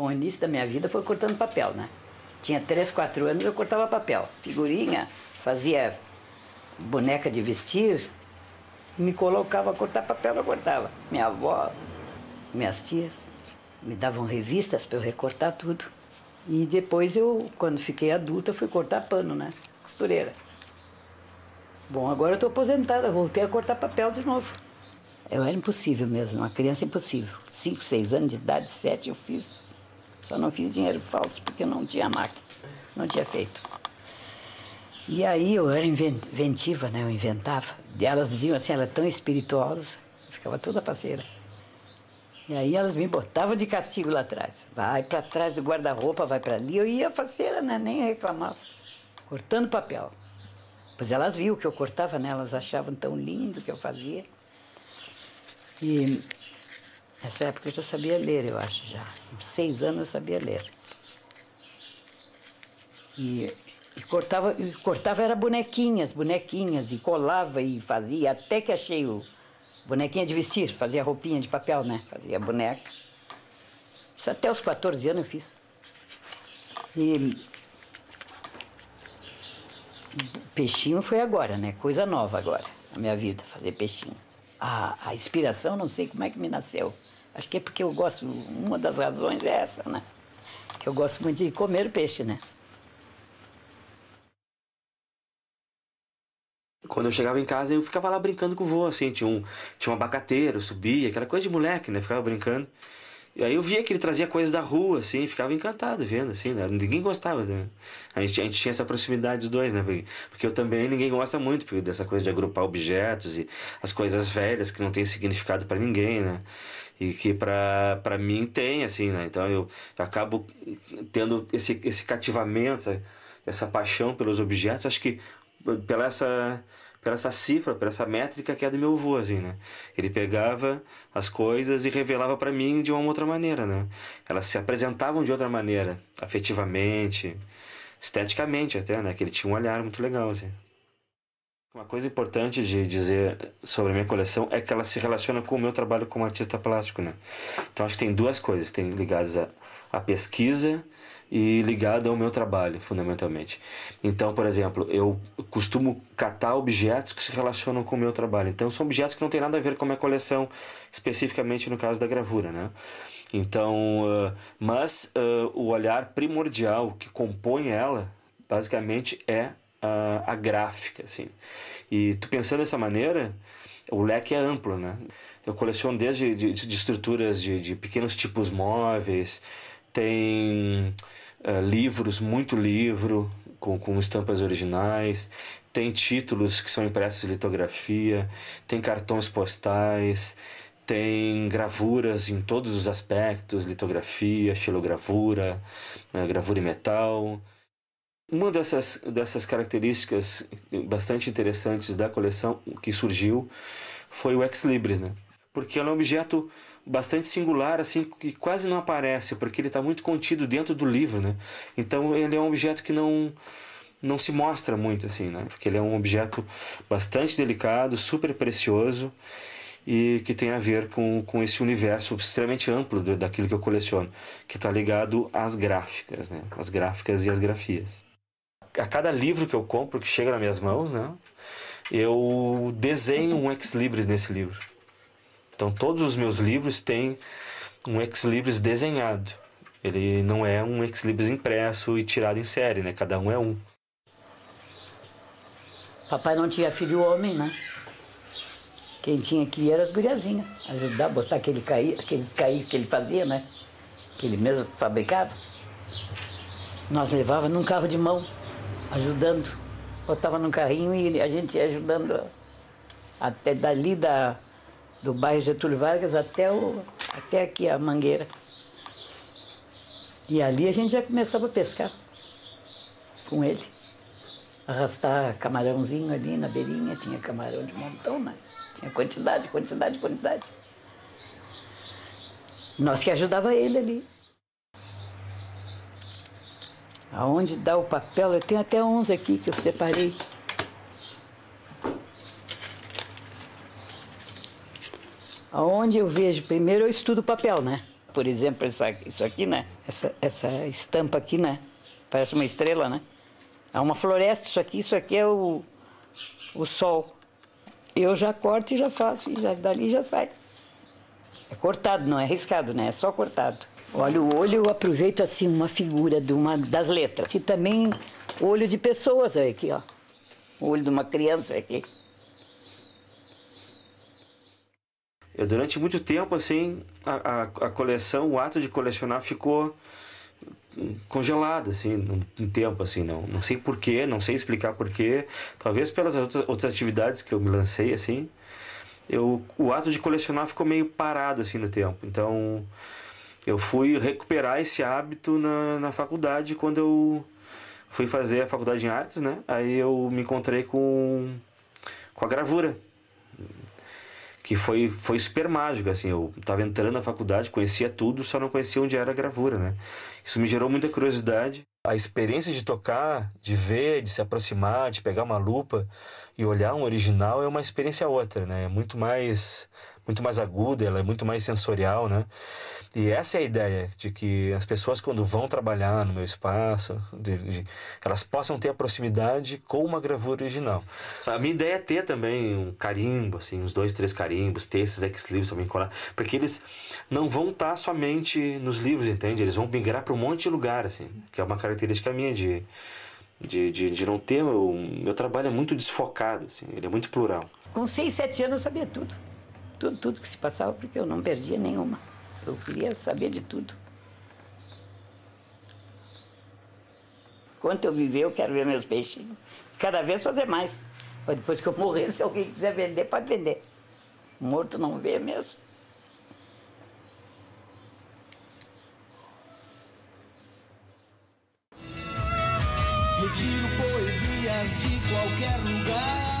Bom, o início da minha vida foi cortando papel, né? Tinha 3, 4 anos, eu cortava papel. Figurinha, fazia boneca de vestir, me colocava a cortar papel, eu cortava. Minha avó, minhas tias me davam revistas para eu recortar tudo. E depois eu, quando fiquei adulta, fui cortar pano, né? Costureira. Bom, agora eu estou aposentada, voltei a cortar papel de novo. Eu era impossível mesmo, uma criança impossível. Cinco, seis anos de idade, sete eu fiz só não fiz dinheiro falso porque eu não tinha máquina, não tinha feito. E aí eu era inventiva, né? Eu inventava. E elas diziam assim, ela é tão espirituosa, ficava toda faceira. E aí elas me botavam de castigo lá atrás. Vai para trás do guarda-roupa, vai para ali. Eu ia faceira, né? Nem reclamava. Cortando papel. Pois elas viam que eu cortava, né? Elas achavam tão lindo o que eu fazia. E Nessa época eu já sabia ler, eu acho já. seis anos eu sabia ler. E, e cortava, e cortava era bonequinhas, bonequinhas, e colava e fazia, até que achei o bonequinha de vestir, fazia roupinha de papel, né? Fazia boneca. Isso até os 14 anos eu fiz. E peixinho foi agora, né? Coisa nova agora na minha vida, fazer peixinho a, a inspiração, não sei como é que me nasceu. Acho que é porque eu gosto, uma das razões é essa, né? Que eu gosto muito de comer peixe, né? Quando eu chegava em casa, eu ficava lá brincando com o vô, assim, tinha um, tinha um abacateiro, subia, aquela coisa de moleque, né? Ficava brincando. E aí eu via que ele trazia coisas da rua, assim, ficava encantado vendo, assim, né? Ninguém gostava, né? A gente, a gente tinha essa proximidade dos dois, né? Porque, porque eu também, ninguém gosta muito porque dessa coisa de agrupar objetos e as coisas velhas que não tem significado para ninguém, né? E que para mim tem, assim, né? Então eu, eu acabo tendo esse, esse cativamento, sabe? essa paixão pelos objetos, acho que pela essa pela essa cifra, pela essa métrica que é do meu avô, assim, né? Ele pegava as coisas e revelava para mim de uma outra maneira, né? Elas se apresentavam de outra maneira, afetivamente, esteticamente até, né? Que ele tinha um olhar muito legal, assim. Uma coisa importante de dizer sobre a minha coleção é que ela se relaciona com o meu trabalho como artista plástico, né? Então acho que tem duas coisas, tem ligadas à, pesquisa e ligada ao meu trabalho, fundamentalmente. Então, por exemplo, eu costumo catar objetos que se relacionam com o meu trabalho. Então, são objetos que não tem nada a ver com a minha coleção, especificamente no caso da gravura, né? Então, uh, mas uh, o olhar primordial que compõe ela, basicamente, é a, a gráfica, assim. E tu pensando dessa maneira, o leque é amplo, né? Eu coleciono desde de, de estruturas de, de, pequenos tipos móveis, tem uh, livros, muito livro com, com estampas originais, tem títulos que são impressos em litografia, tem cartões postais, tem gravuras em todos os aspectos, litografia, xilogravura, eh, gravura em metal. Uma dessas, dessas características bastante interessantes da coleção que surgiu foi o Ex Libris, né? Porque ela é um objeto bastante singular, assim, que quase não aparece, porque ele está muito contido dentro do livro, né? Então ele é um objeto que não não se mostra muito, assim, né? Porque ele é um objeto bastante delicado, super precioso e que tem a ver com, com esse universo extremamente amplo do, daquilo que eu coleciono, que está ligado às gráficas, né? As gráficas e as grafias a cada livro que eu compro, que chega nas minhas mãos, né? Eu desenho um ex-libris nesse livro. Então todos os meus livros têm um ex-libris desenhado. Ele não é um ex-libris impresso e tirado em série, né? Cada um é um. Papai não tinha filho homem, né? Quem tinha que ir era as guriazinhas, ajudar a botar aquele caí, aqueles caí que ele fazia, né? Que ele mesmo fabricava. Nós levava num carro de mão ajudando. Botava no carrinho e a gente ia ajudando até dali da, do bairro Getúlio Vargas até, o, até aqui, a Mangueira. E ali a gente já começava a pescar com ele. Arrastar camarãozinho ali na beirinha, tinha camarão de montão, né? Tinha quantidade, quantidade, quantidade. Nós que ajudava ele ali. Aonde dá o papel, eu tenho até 11 aqui que eu separei. Aonde eu vejo, primeiro eu estudo o papel, né? Por exemplo, essa, isso aqui, né? Essa, essa estampa aqui, né? Parece uma estrela, né? É uma floresta, isso aqui, isso aqui é o, o sol. Eu já corto e já faço, e já, dali já sai. É cortado, não é riscado, né? É só cortado. Olha, o olho eu aproveito assim uma figura de uma das letras. E também olho de pessoas olha aqui, ó. O olho de uma criança aqui. Eu, é, durante muito tempo, assim, a, a, a, coleção, o ato de colecionar ficou congelado, assim, um tempo, assim, não, não sei porquê, não sei explicar porquê, talvez pelas outras, outras atividades que eu me lancei, assim, eu, o ato de colecionar ficou meio parado, assim, no tempo, então eu fui recuperar esse hábito na, na faculdade quando eu fui fazer a faculdade em artes, né? Aí eu me encontrei com, com a gravura, que foi, foi super mágico, assim. Eu estava entrando na faculdade, conhecia tudo, só não conhecia onde era a gravura, né? Isso me gerou muita curiosidade. A experiência de tocar, de ver, de se aproximar, de pegar uma lupa e olhar um original é uma experiência outra, né? É muito mais, muito mais aguda, ela é muito mais sensorial, né? E essa é a ideia, de que as pessoas, quando vão trabalhar no meu espaço, de, de, elas possam ter a proximidade com uma gravura original. A minha ideia é ter também um carimbo, assim, uns dois, três carimbos, ter esses X-Livros também colar, porque eles não vão estar tá somente nos livros, entende? Eles vão migrar para um monte de lugar, assim, que é uma característica minha de. De, de, de não ter. Meu, meu trabalho é muito desfocado, assim, ele é muito plural. Com seis, sete anos eu sabia tudo. Tudo, tudo que se passava, porque eu não perdia nenhuma. Eu queria saber de tudo. Enquanto eu viver, eu quero ver meus peixinhos. Cada vez fazer mais. Mas depois que eu morrer, se alguém quiser vender, pode vender. Morto não vê mesmo. tiro poesias de qualquer lugar.